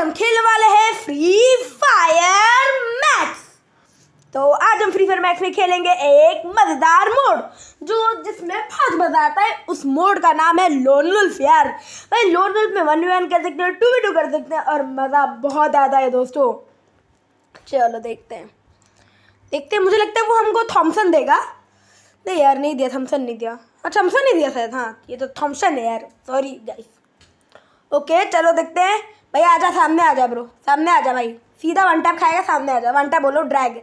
हम खेलने वाले हैं फ्री फायर मैक्स तो आज हम फ्री फायर मैक्स में खेलेंगे एक मज़ेदार मोड जो जिसमें बहुत मज़ा आता है उस मोड का नाम है लोन वुल्फ यार भाई लोन लुल्फ में वन वन कर सकते हैं टू वी टू कर सकते हैं और मज़ा बहुत आता है दोस्तों चलो देखते हैं देखते हैं मुझे लगता है वो हमको थॉमसन देगा नहीं यार नहीं दिया थॉमसन नहीं दिया अच्छा थॉमसन नहीं दिया शायद हाँ ये तो थॉमसन है यार सॉरी गाइस ओके चलो देखते हैं भाई आजा सामने आ जा ब्रो सामने आ जा भाई सीधा वन टैप खाएगा सामने जा वन टैप बोलो ड्रैग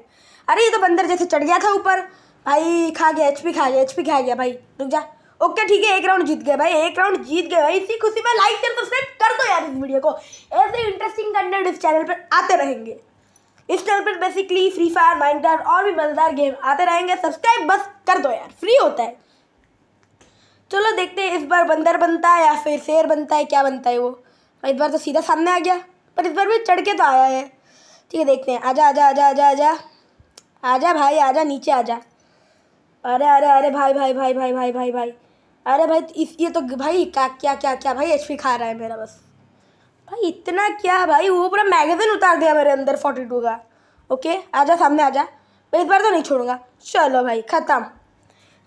अरे ये तो बंदर जैसे चढ़ गया था ऊपर भाई खा गया एच खा गया एच खा गया भाई रुक जा ओके ठीक है एक राउंड जीत गया भाई एक राउंड जीत गया भाई इसी खुशी में लाइक शेयर सब्सक्राइब कर दो यार इस वीडियो को ऐसे इंटरेस्टिंग कंटेंट इस चैनल पर आते रहेंगे इस चैनल पर बेसिकली फ्री फायर माइनक्राफ्ट और भी मज़ेदार गेम आते रहेंगे सब्सक्राइब बस कर दो यार फ्री होता है चलो देखते हैं इस बार बंदर बनता है या फिर शेर बनता है क्या बनता है वो और इस बार तो सीधा सामने आ गया पर इस बार भी चढ़ के तो आया है ठीक है देखते हैं आजा आजा आजा आजा आजा आजा भाई आजा नीचे आजा अरे अरे अरे भाई भाई भाई भाई भाई भाई भाई अरे भाई इस ये तो भाई क्या क्या क्या क्या भाई एच खा रहा है मेरा बस भाई इतना क्या भाई वो पूरा मैगज़ीन उतार दिया मेरे अंदर फोर्टी टू का ओके आजा सामने आजा मैं इस बार तो नहीं छोड़ूंगा चलो भाई ख़त्म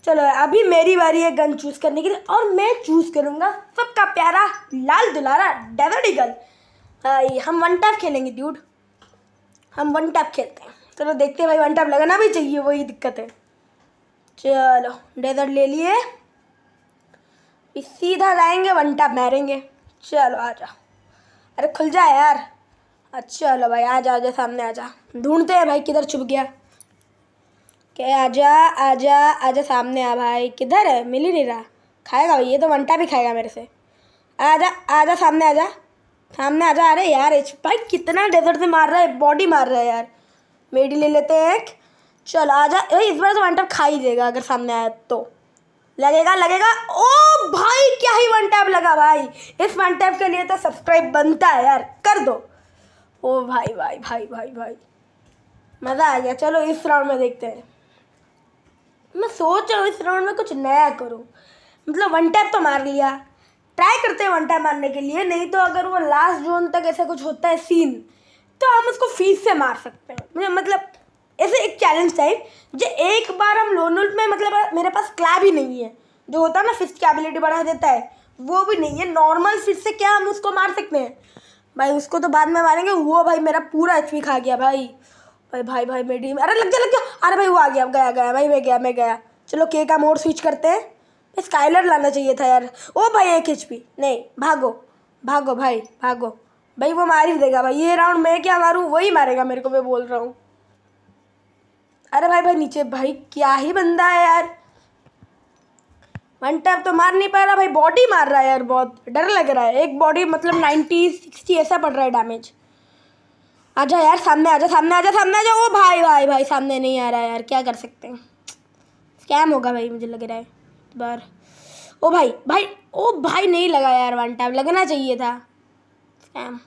चलो अभी मेरी बारी है गन चूज़ करने के लिए और मैं चूज़ करूँगा सबका प्यारा लाल दुलारा डेवरी गन हम वन टैप खेलेंगे ड्यूड हम वन टैप खेलते हैं चलो देखते हैं भाई वन टैप लगाना भी चाहिए वही दिक्कत है चलो डेजर्ट ले लिए सीधा लाएंगे वन टैप मारेंगे चलो आ जा अरे खुल जा यार अच्छा चलो भाई आ जा आ जा सामने आ जा ढूंढते हैं भाई किधर छुप गया के आजा आजा आजा सामने आ भाई किधर है मिल ही नहीं रहा खाएगा भाई ये तो वंटा भी खाएगा मेरे से आजा आजा सामने आजा सामने आजा अरे यार भाई कितना डेजर्ट से मार रहा है बॉडी मार रहा है यार मेडी ले लेते हैं एक चलो आजा जा इस बार तो वन टैप खा ही देगा अगर सामने आया तो लगेगा लगेगा ओ भाई क्या ही वन टैप लगा भाई इस वन टैप के लिए तो सब्सक्राइब बनता है यार कर दो ओ भाई भाई भाई भाई भाई, भाई। मज़ा आ गया चलो इस राउंड में देखते हैं मैं सोच रहा हूँ इस राउंड में कुछ नया करूँ मतलब वन टैप तो मार लिया ट्राई करते हैं वन टैप मारने के लिए नहीं तो अगर वो लास्ट जोन तक ऐसा कुछ होता है सीन तो हम उसको फीस से मार सकते हैं मुझे मतलब ऐसे एक चैलेंज टाइप जो एक बार हम उल्ट में मतलब मेरे पास क्लैब ही नहीं है जो होता है ना फिस्ट की एबिलिटी बढ़ा देता है वो भी नहीं है नॉर्मल फिर से क्या हम उसको मार सकते हैं भाई उसको तो बाद में मारेंगे वो भाई मेरा पूरा एच खा गया भाई भाई भाई भाई मेरी अरे लग गया लग गया अरे भाई वो आ गया गया गया भाई मैं गया मैं गया चलो के का मोड स्विच करते हैं स्काइलर लाना चाहिए था यार ओ भाई एक एच नहीं भागो भागो भाई भागो भाई वो मार ही देगा भाई ये राउंड मैं क्या मारूँ वही मारेगा मेरे को मैं बोल रहा हूँ अरे भाई भाई नीचे भाई क्या ही बंदा है यार वन टैप तो मार नहीं पा रहा भाई बॉडी मार रहा है यार बहुत डर लग रहा है एक बॉडी मतलब नाइन्टी सिक्सटी ऐसा पड़ रहा है डैमेज आजा यार सामने आजा सामने आजा सामने आजा वो भाई भाई भाई सामने नहीं आ रहा है यार क्या कर सकते हैं स्कैम होगा भाई मुझे लग रहा है बार ओ भाई भाई ओ भाई नहीं लगा यार वन टाइम लगना चाहिए था स्कैम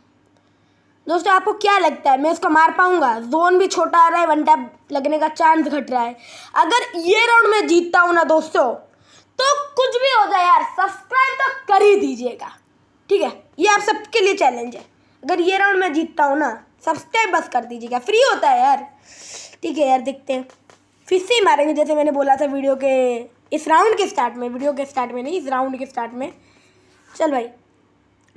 दोस्तों आपको क्या लगता है मैं इसको मार पाऊंगा जोन भी छोटा आ रहा है वन टैप लगने का चांस घट रहा है अगर ये राउंड में जीतता हूँ ना दोस्तों तो कुछ भी हो जाए यार सब्सक्राइब तो कर ही दीजिएगा ठीक है ये आप सबके लिए चैलेंज है अगर ये राउंड में जीतता हूँ ना सब्सक्राइब बस कर दीजिएगा फ्री होता है यार ठीक है यार देखते हैं फिर से मारेंगे जैसे मैंने बोला था वीडियो के इस राउंड के स्टार्ट में वीडियो के स्टार्ट में नहीं इस राउंड के स्टार्ट में चल भाई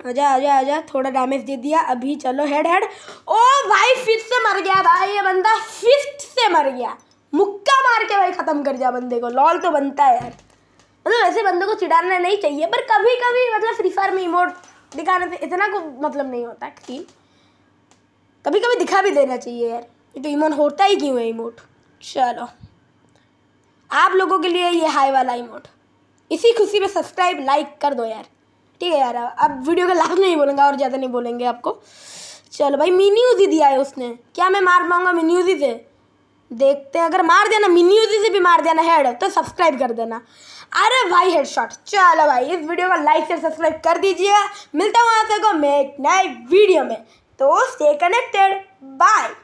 आजा आजा आजा थोड़ा डैमेज दे दिया अभी चलो हेड हेड ओ भाई फिर से मर गया भाई ये बंदा फिस्ट से मर गया मुक्का मार के भाई ख़त्म कर दिया बंदे को लॉल तो बनता है यार मतलब ऐसे बंदे को चिढ़ाना नहीं चाहिए पर कभी कभी मतलब फ्री फायर में इमोट दिखाने से इतना को मतलब नहीं होता ठीक कभी कभी दिखा भी देना चाहिए यार ये तो इमोट होता ही क्यों है इमोट चलो आप लोगों के लिए ये हाई वाला इमोट इसी खुशी में सब्सक्राइब लाइक कर दो यार ठीक है यार अब वीडियो का लास्ट नहीं बोलेंगे और ज़्यादा नहीं बोलेंगे आपको चलो भाई मिन्यूज ही दिया है उसने क्या मैं मार पाऊँगा मिन्यूज ही से देखते हैं अगर मार देना मिन्यूज ही से भी मार देना हेड तो सब्सक्राइब कर देना अरे भाई शॉट चलो भाई इस वीडियो को लाइक से सब्सक्राइब कर दीजिए मिलता हूँ आप सबको मैं एक नए वीडियो में तो स्टे कनेक्टेड बाय